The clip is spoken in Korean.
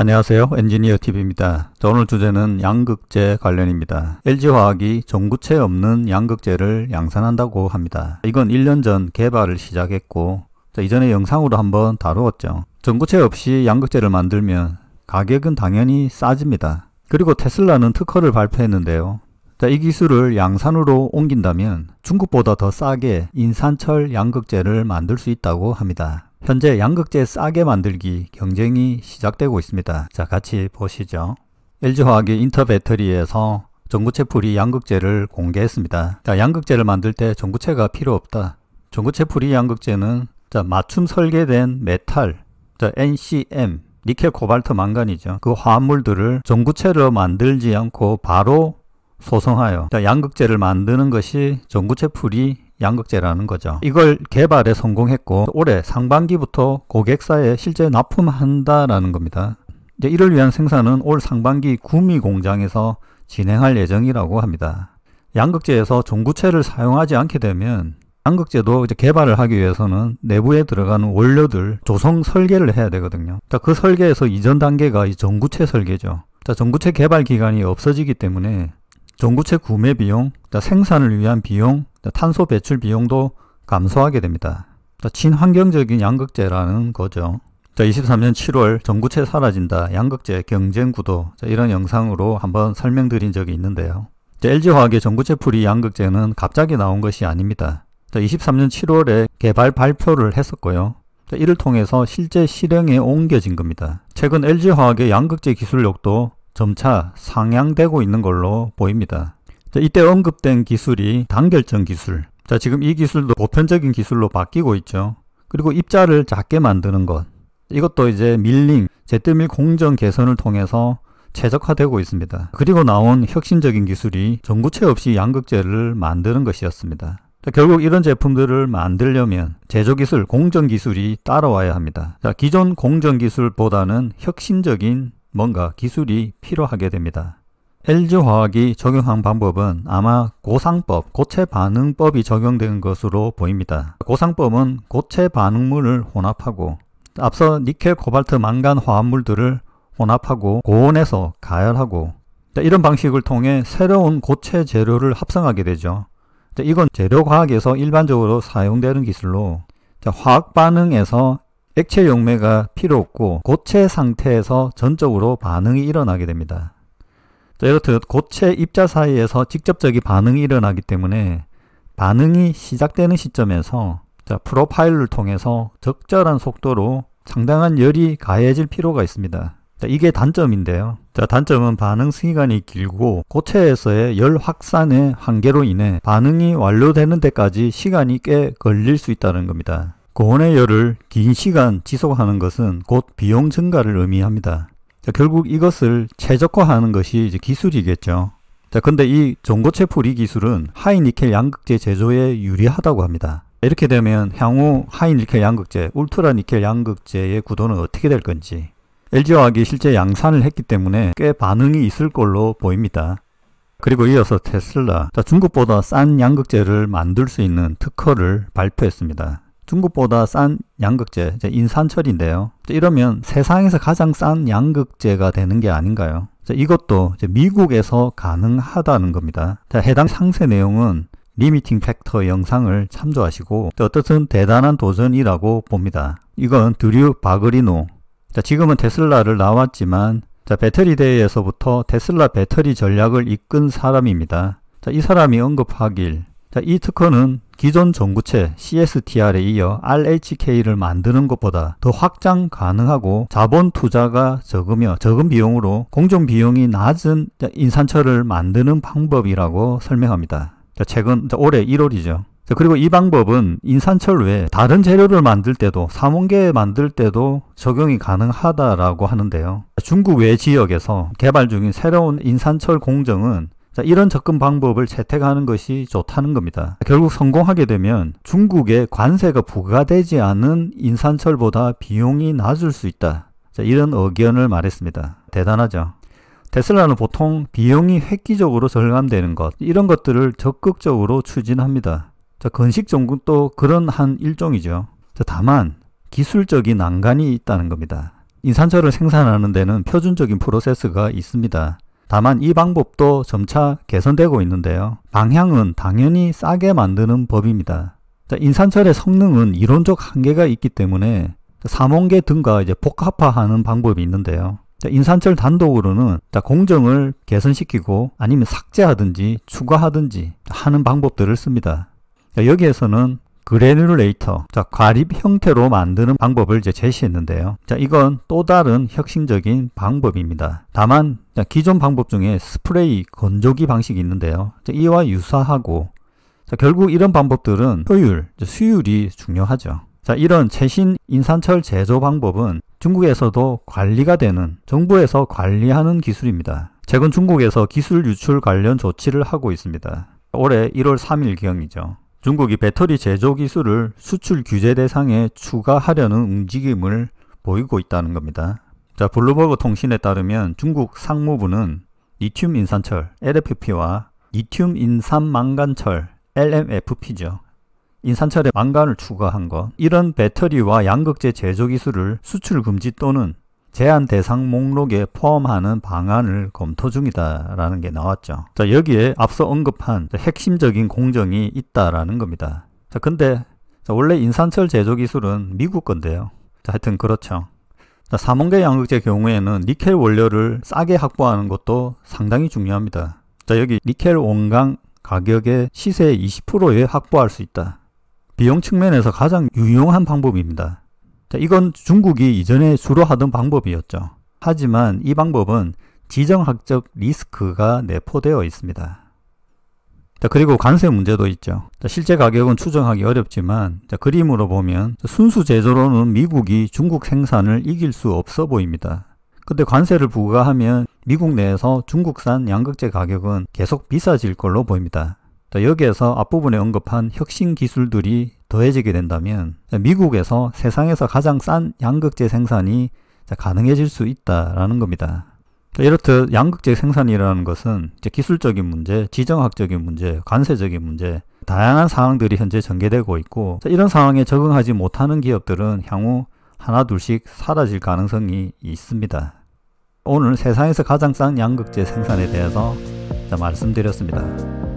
안녕하세요. 엔지니어 TV입니다. 오늘 주제는 양극재 관련입니다. LG화학이 전구체 없는 양극재를 양산한다고 합니다. 이건 1년 전 개발을 시작했고 자, 이전에 영상으로 한번 다루었죠. 전구체 없이 양극재를 만들면 가격은 당연히 싸집니다. 그리고 테슬라는 특허를 발표했는데요. 자, 이 기술을 양산으로 옮긴다면 중국보다 더 싸게 인산철 양극재를 만들 수 있다고 합니다. 현재 양극재 싸게 만들기 경쟁이 시작되고 있습니다. 자 같이 보시죠. LG화학이 인터배터리에서 전구체 풀이 양극재를 공개했습니다. 자, 양극재를 만들 때 전구체가 필요 없다. 전구체 풀이 양극재는 자, 맞춤 설계된 메탈, 자, NCM, 니켈 코발트 망간이죠. 그 화합물들을 전구체로 만들지 않고 바로 소성하여 자, 양극재를 만드는 것이 전구체 풀이 양극재라는 거죠. 이걸 개발에 성공했고 올해 상반기부터 고객사에 실제 납품한다라는 겁니다. 이제 이를 위한 생산은 올 상반기 구미 공장에서 진행할 예정이라고 합니다. 양극재에서 전구체를 사용하지 않게 되면 양극재도 이제 개발을 하기 위해서는 내부에 들어가는 원료들 조성 설계를 해야 되거든요. 자, 그러니까 그 설계에서 이전 단계가 이 전구체 설계죠. 자, 그러니까 전구체 개발 기간이 없어지기 때문에 전구체 구매 비용, 생산을 위한 비용, 탄소 배출 비용도 감소하게 됩니다. 친환경적인 양극재라는 거죠. 23년 7월 전구체 사라진다 양극재 경쟁 구도 이런 영상으로 한번 설명드린 적이 있는데요. LG화학의 전구체 풀이 양극재는 갑자기 나온 것이 아닙니다. 23년 7월에 개발 발표를 했었고요. 이를 통해서 실제 실행에 옮겨진 겁니다. 최근 LG화학의 양극재 기술력도 점차 상향되고 있는 걸로 보입니다. 자, 이때 언급된 기술이 단결정 기술. 자, 지금 이 기술도 보편적인 기술로 바뀌고 있죠. 그리고 입자를 작게 만드는 것. 이것도 이제 밀링, 제트밀 공정 개선을 통해서 최적화되고 있습니다. 그리고 나온 혁신적인 기술이 전구체 없이 양극재를 만드는 것이었습니다. 자, 결국 이런 제품들을 만들려면 제조기술, 공정기술이 따라와야 합니다. 자, 기존 공정기술보다는 혁신적인 뭔가 기술이 필요하게 됩니다. LG화학이 적용한 방법은 아마 고상법, 고체반응법이 적용된 것으로 보입니다. 고상법은 고체반응물을 혼합하고 앞서 니켈, 코발트, 망간 화합물들을 혼합하고 고온에서 가열하고 이런 방식을 통해 새로운 고체 재료를 합성하게 되죠. 이건 재료과학에서 일반적으로 사용되는 기술로 화학 반응에서 액체 용매가 필요 없고 고체 상태에서 전적으로 반응이 일어나게 됩니다. 자, 이렇듯 고체 입자 사이에서 직접적인 반응이 일어나기 때문에 반응이 시작되는 시점에서 자, 프로파일을 통해서 적절한 속도로 상당한 열이 가해질 필요가 있습니다. 자, 이게 단점인데요. 자, 단점은 반응 시간이 길고 고체에서의 열 확산의 한계로 인해 반응이 완료되는 데까지 시간이 꽤 걸릴 수 있다는 겁니다. 고온의 열을 긴 시간 지속하는 것은 곧 비용 증가를 의미합니다. 자, 결국 이것을 최적화하는 것이 이제 기술이겠죠. 자, 근데 이 전고체 풀이 기술은 하이니켈 양극재 제조에 유리하다고 합니다. 이렇게 되면 향후 하이니켈 양극재, 울트라니켈 양극재의 구도는 어떻게 될 건지 LG화학이 실제 양산을 했기 때문에 꽤 반응이 있을 걸로 보입니다. 그리고 이어서 테슬라, 자, 중국보다 싼 양극재를 만들 수 있는 특허를 발표했습니다. 중국보다 싼 양극재, 인산철인데요. 이러면 세상에서 가장 싼 양극재가 되는 게 아닌가요? 이것도 미국에서 가능하다는 겁니다. 해당 상세 내용은 리미팅 팩터 영상을 참조하시고 어떻든 대단한 도전이라고 봅니다. 이건 드류 바그리노 지금은 테슬라를 나왔지만 배터리 대회에서부터 테슬라 배터리 전략을 이끈 사람입니다. 이 사람이 언급하길 이 특허는 기존 전구체 CSTR에 이어 RHK를 만드는 것보다 더 확장 가능하고 자본 투자가 적으며 적은 비용으로 공정 비용이 낮은 인산철을 만드는 방법이라고 설명합니다. 최근 올해 1월이죠. 그리고 이 방법은 인산철 외에 다른 재료를 만들 때도 삼원계 만들 때도 적용이 가능하다라고 하는데요. 중국 외 지역에서 개발 중인 새로운 인산철 공정은 자, 이런 접근 방법을 채택하는 것이 좋다는 겁니다. 결국 성공하게 되면 중국의 관세가 부과되지 않은 인산철보다 비용이 낮을 수 있다. 자, 이런 의견을 말했습니다. 대단하죠. 테슬라는 보통 비용이 획기적으로 절감되는 것 이런 것들을 적극적으로 추진합니다. 자, 건식 정국도 그런 한 일종이죠. 자, 다만 기술적인 난간이 있다는 겁니다. 인산철을 생산하는 데는 표준적인 프로세스가 있습니다. 다만 이 방법도 점차 개선되고 있는데요. 방향은 당연히 싸게 만드는 법입니다. 자, 인산철의 성능은 이론적 한계가 있기 때문에 삼원계 등과 이제 복합화하는 방법이 있는데요. 자, 인산철 단독으로는 자, 공정을 개선시키고 아니면 삭제하든지 추가하든지 하는 방법들을 씁니다. 여기에서는 그래뉴레이터, 자, 과립 형태로 만드는 방법을 이제 제시했는데요. 자, 이건 또 다른 혁신적인 방법입니다. 다만 자, 기존 방법 중에 스프레이 건조기 방식이 있는데요. 자, 이와 유사하고 자, 결국 이런 방법들은 효율, 수율이 중요하죠. 자, 이런 최신 인산철 제조 방법은 중국에서도 관리가 되는 정부에서 관리하는 기술입니다. 최근 중국에서 기술 유출 관련 조치를 하고 있습니다. 올해 1월 3일경이죠. 중국이 배터리 제조 기술을 수출 규제 대상에 추가하려는 움직임을 보이고 있다는 겁니다. 자, 블루버그 통신에 따르면 중국 상무부는 리튬 인산철 LFP와 리튬 인산 망간철 LMFP죠. 인산철에 망간을 추가한 것. 이런 배터리와 양극재 제조 기술을 수출 금지 또는 제한 대상 목록에 포함하는 방안을 검토 중이다라는 게 나왔죠. 자, 여기에 앞서 언급한 핵심적인 공정이 있다라는 겁니다. 자, 근데 원래 인산철 제조 기술은 미국 건데요. 자, 하여튼 그렇죠. 자, 삼원계 양극재 경우에는 니켈 원료를 싸게 확보하는 것도 상당히 중요합니다. 자, 여기 니켈 원강 가격의 시세 20%에 확보할 수 있다. 비용 측면에서 가장 유용한 방법입니다. 자, 이건 중국이 이전에 주로 하던 방법이었죠. 하지만 이 방법은 지정학적 리스크가 내포되어 있습니다. 자, 그리고 관세 문제도 있죠. 자, 실제 가격은 추정하기 어렵지만 자, 그림으로 보면 순수 제조로는 미국이 중국 생산을 이길 수 없어 보입니다. 근데 관세를 부과하면 미국 내에서 중국산 양극재 가격은 계속 비싸질 걸로 보입니다. 자, 여기에서 앞부분에 언급한 혁신 기술들이 더해지게 된다면 미국에서 세상에서 가장 싼 양극재 생산이 가능해질 수 있다라는 겁니다. 이렇듯 양극재 생산이라는 것은 기술적인 문제, 지정학적인 문제, 관세적인 문제, 다양한 상황들이 현재 전개되고 있고 이런 상황에 적응하지 못하는 기업들은 향후 하나 둘씩 사라질 가능성이 있습니다. 오늘 세상에서 가장 싼 양극재 생산에 대해서 말씀드렸습니다.